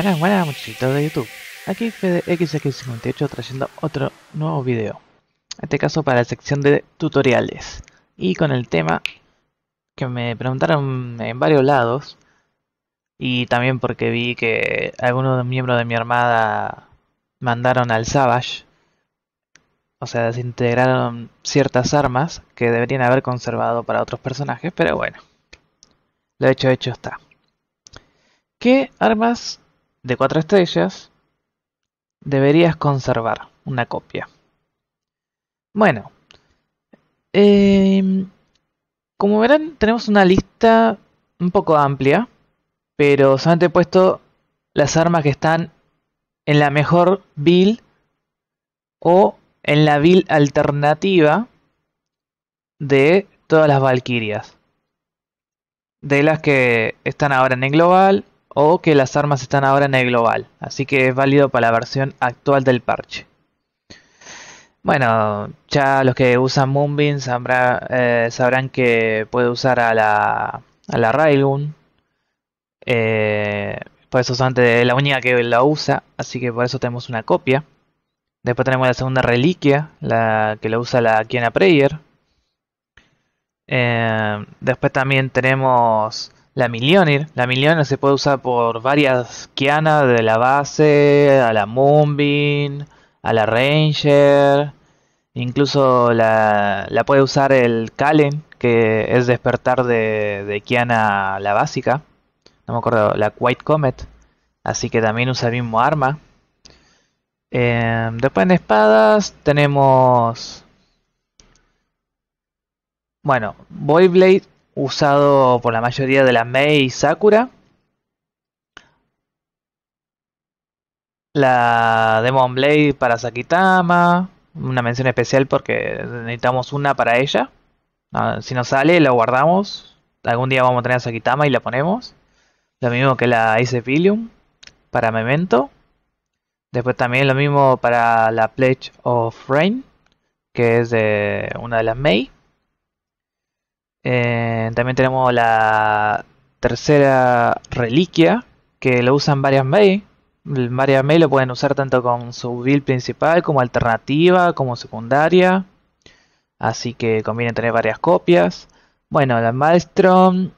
Buenas, buenas muchachitos de YouTube. Aquí FedeXX58 trayendo otro nuevo video. En este caso para la sección de tutoriales. Y con el tema que me preguntaron en varios lados. Y también porque vi que algunos miembros de mi armada mandaron al Savage. O sea, desintegraron ciertas armas que deberían haber conservado para otros personajes, pero bueno. Lo hecho hecho está. ¿Qué armas de cuatro estrellas, deberías conservar una copia. Bueno, em, como verán, tenemos una lista un poco amplia, pero solamente he puesto las armas que están en la mejor build o en la build alternativa de todas las Valkyrias. De las que están ahora en el global o que las armas están ahora en el global, así que es válido para la versión actual del parche. Bueno, ya los que usan Moonbeam eh, sabrán que puede usar a la, a la Railgun. Eh, por eso es la única que la usa, así que por eso tenemos una copia. Después tenemos la segunda reliquia, la que la usa la Kiana Prayer. Eh, después también tenemos la Millionaire. La Millionaire se puede usar por varias Kiana, de la base, a la Moonbeam, a la Ranger. Incluso la, la puede usar el Kalen, que es despertar de, Kiana la básica. No me acuerdo, la White Comet. Así que también usa el mismo arma. Em, después en espadas tenemos... Bueno, Boyblade usado por la mayoría de la Mei y Sakura. La Demon Blade para Sakitama. Una mención especial porque necesitamos una para ella. Ah, si nos sale, la guardamos. Algún día vamos a tener a Sakitama y la ponemos. Lo mismo que la Ice para Memento. Después también lo mismo para la Pledge of Rain, que es de una de las Mei. Eh, también tenemos la tercera reliquia, que lo usan varias May. Varias May lo pueden usar tanto con su build principal como alternativa, como secundaria. Así que conviene tener varias copias. Bueno, la Maelstrom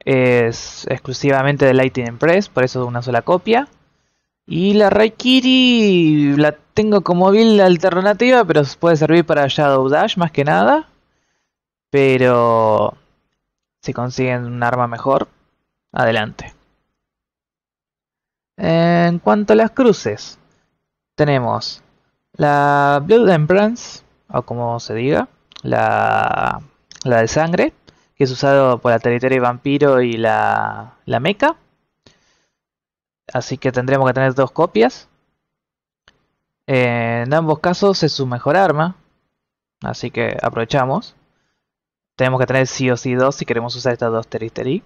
es exclusivamente de Lightning Empress, por eso es una sola copia. Y la Raikiri la tengo como build alternativa, pero puede servir para Shadow Dash más que nada. Pero si consiguen un arma mejor, adelante. En cuanto a las cruces, tenemos la Blood Empress o como se diga, la, la de sangre, que es usado por la territorio vampiro y la, la meca. Así que tendremos que tener dos copias. en ambos casos es su mejor arma, así que aprovechamos. Tenemos que tener sí o sí dos si queremos usar estas dos Teriteri,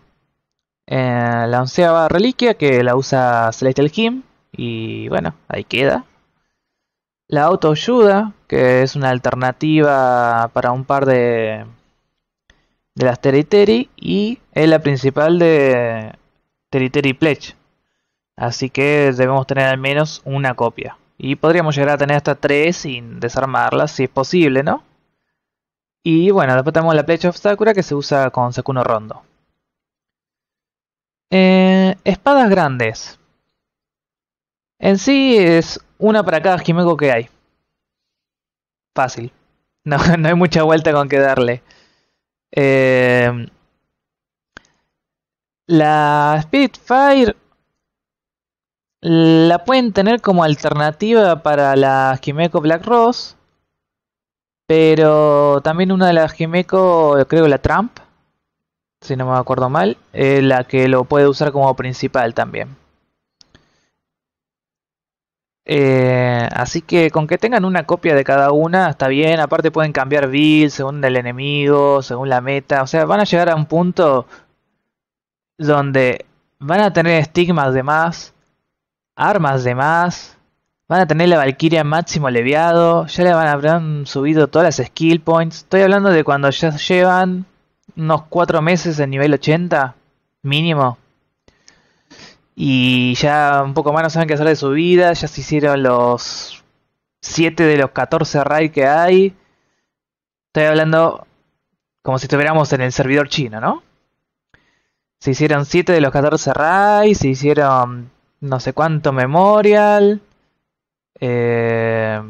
Eh, la onceava reliquia que la usa Celestial Kim. Y bueno, ahí queda. La autoayuda, que es una alternativa para un par de, de las Teriteri. Y es la principal de Teriteri Pledge. Así que debemos tener al menos una copia. Y podríamos llegar a tener hasta tres sin desarmarlas si es posible, ¿no? Y bueno, después tenemos la Pledge of Sakura que se usa con Sakuno Rondo. Eh, espadas grandes. En sí es una para cada jimeco que hay. Fácil. No, hay mucha vuelta con que darle. Eh, la Spitfire la pueden tener como alternativa para la jimeco Black Rose. Pero también una de las Gmeco, creo la Trump, si no me acuerdo mal, es la que lo puede usar como principal también. Eh, así que con que tengan una copia de cada una está bien. Aparte pueden cambiar build según el enemigo, según la meta. O sea, van a llegar a un punto donde van a tener estigmas de más, armas de más, Van a tener la Valkyria máximo leviado. Ya le van, habrán subido todas las skill points. Estoy hablando de cuando ya llevan unos 4 meses en nivel 80. Mínimo. Y ya un poco más no saben qué hacer de su vida. Ya se hicieron los 7 de los 14 raids que hay. Estoy hablando como si estuviéramos en el servidor chino, ¿no? Se hicieron 7 de los 14 raids. Se hicieron no sé cuánto memorial eh,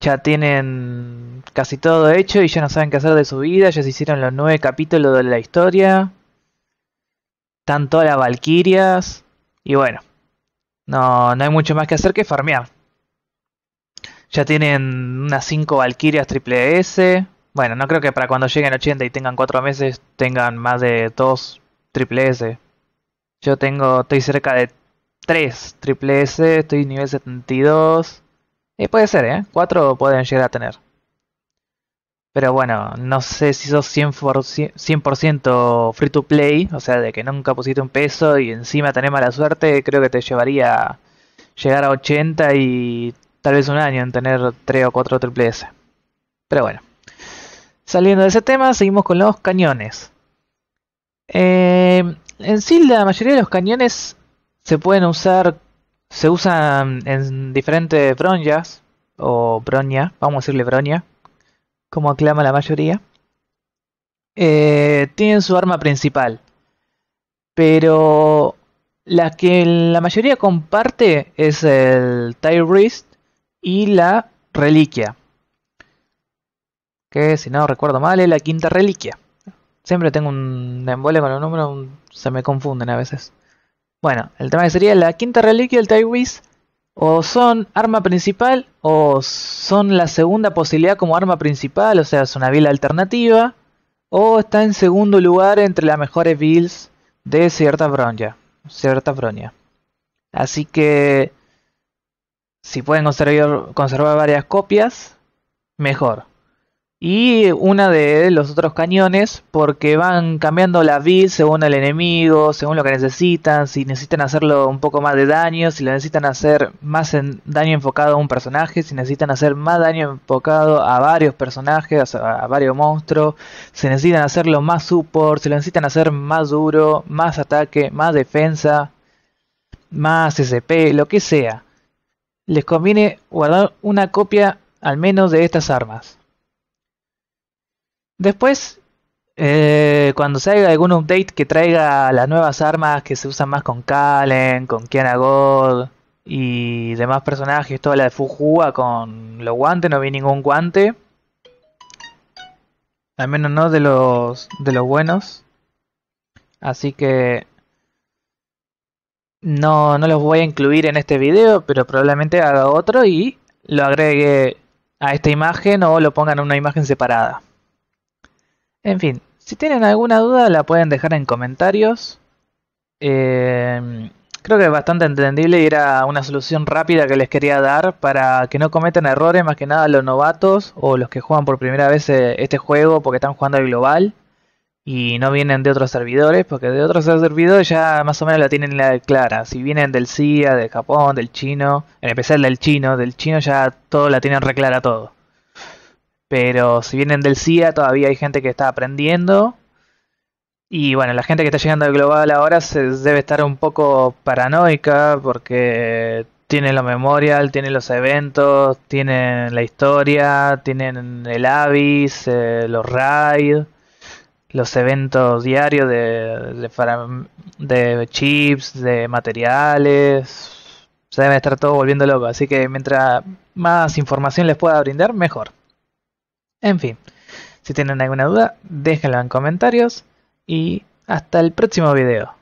ya tienen casi todo hecho y ya no saben qué hacer de su vida. Ya se hicieron los nueve capítulos de la historia. Están todas las valquirias. Y bueno, no, no hay mucho más que hacer que farmear. Ya tienen unas 5 valquirias triple S. Bueno, no creo que para cuando lleguen 80 y tengan 4 meses tengan más de dos triple S. Yo tengo, estoy cerca de 3 triple S, estoy nivel 72. Y puede ser, ¿eh? 4 pueden llegar a tener. Pero bueno, no sé si sos 100%, 100 free to play, o sea, de que nunca pusiste un peso y encima tenés mala suerte, creo que te llevaría llegar a 80 y tal vez un año en tener 3 o 4 triple S. Pero bueno, saliendo de ese tema, seguimos con los cañones. Eh, en sí, la mayoría de los cañones se pueden usar, se usan en diferentes bronjas, o bronya, vamos a decirle bronya, como aclama la mayoría. Eh, tienen su arma principal, pero la que la mayoría comparte es el Tire Wrist y la Reliquia. Que si no recuerdo mal es la quinta reliquia. Siempre tengo un embole con los números, se me confunden a veces. Bueno, el tema sería la quinta reliquia del Taiwis. O son arma principal o son la segunda posibilidad como arma principal, o sea, es una build alternativa. O está en segundo lugar entre las mejores builds de cierta bronya. Cierta bronya. Así que si pueden conservar varias copias, mejor y una de los otros cañones porque van cambiando la build según el enemigo, según lo que necesitan, si necesitan hacerlo un poco más de daño, si lo necesitan hacer más daño enfocado a un personaje, si necesitan hacer más daño enfocado a varios personajes, a, a varios monstruos, si necesitan hacerlo más support, si lo necesitan hacer más duro, más ataque, más defensa, más SP, lo que sea. Les conviene guardar una copia al menos de estas armas. Después, eh, cuando salga algún update que traiga las nuevas armas que se usan más con Kalen, con Kiana God y demás personajes, toda la de Fujua con los guantes, no vi ningún guante. Al menos no de los, de los buenos. Así que no, no los voy a incluir en este video, pero probablemente haga otro y lo agregue a esta imagen o lo pongan en una imagen separada. En fin, si tienen alguna duda la pueden dejar en comentarios. Eh, creo que es bastante entendible y era una solución rápida que les quería dar para que no cometan errores, más que nada los novatos o los que juegan por primera vez eh, este juego porque están jugando al global y no vienen de otros servidores, porque de otros servidores ya más o menos la tienen la clara. Si vienen del CIA, del Japón, del chino, en especial del chino, del chino ya todo la tienen reclara todo. Pero si vienen del CIA, todavía hay gente que está aprendiendo. Y bueno, la gente que está llegando al global ahora se debe estar un poco paranoica porque tienen la memorial, tienen los eventos, tienen la historia, tienen el avis, eh, los raids, los eventos diarios de, de, chips, de materiales. Se deben estar todos volviendo locos. Así que mientras más información les pueda brindar, mejor. En fin, si tienen alguna duda, déjenla en comentarios y hasta el próximo video.